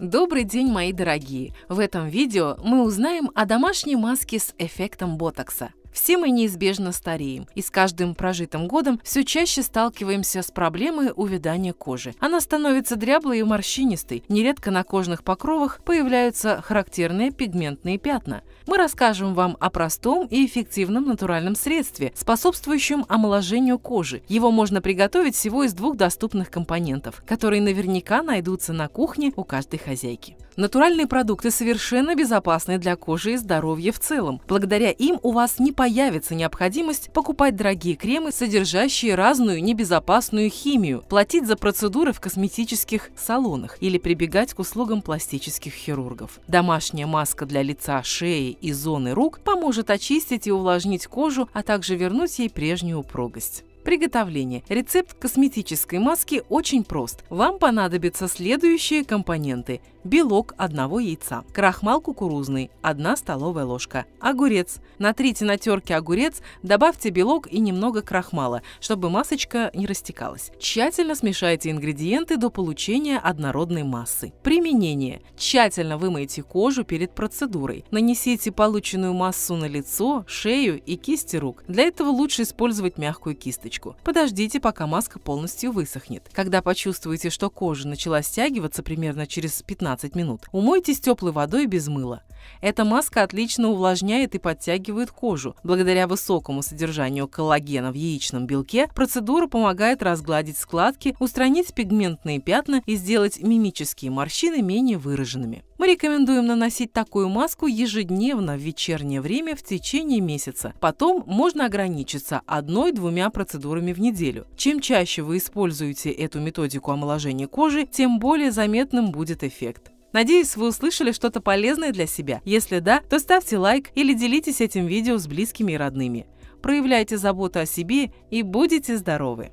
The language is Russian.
Добрый день, мои дорогие! В этом видео мы узнаем о домашней маске с эффектом ботокса. Все мы неизбежно стареем, и с каждым прожитым годом все чаще сталкиваемся с проблемой увядания кожи. Она становится дряблой и морщинистой, нередко на кожных покровах появляются характерные пигментные пятна. Мы расскажем вам о простом и эффективном натуральном средстве, способствующем омоложению кожи. Его можно приготовить всего из двух доступных компонентов, которые наверняка найдутся на кухне у каждой хозяйки. Натуральные продукты совершенно безопасны для кожи и здоровья в целом. Благодаря им у вас не появится необходимость покупать дорогие кремы, содержащие разную небезопасную химию, платить за процедуры в косметических салонах или прибегать к услугам пластических хирургов. Домашняя маска для лица, шеи и зоны рук поможет очистить и увлажнить кожу, а также вернуть ей прежнюю упругость. Приготовление. Рецепт косметической маски очень прост. Вам понадобятся следующие компоненты. Белок одного яйца, крахмал кукурузный 1 столовая ложка, огурец. Натрите на терке огурец, добавьте белок и немного крахмала, чтобы масочка не растекалась. Тщательно смешайте ингредиенты до получения однородной массы. Применение. Тщательно вымойте кожу перед процедурой. Нанесите полученную массу на лицо, шею и кисти рук. Для этого лучше использовать мягкую кисточку салфеточку. Подождите, пока маска полностью высохнет. Когда почувствуете, что кожа начала стягиваться примерно через 15 минут, умойтесь теплой водой без мыла. Эта маска отлично увлажняет и подтягивает кожу. Благодаря высокому содержанию коллагена в яичном белке процедура помогает разгладить складки, устранить пигментные пятна и сделать мимические морщины менее выраженными. Мы рекомендуем наносить такую маску ежедневно в вечернее время в течение месяца. Потом можно ограничиться одной-двумя процедурами в неделю. Чем чаще вы используете эту методику омоложения кожи, тем более заметным будет эффект. Надеюсь, вы услышали что-то полезное для себя. Если да, то ставьте лайк или делитесь этим видео с близкими и родными. Проявляйте заботу о себе и будете здоровы!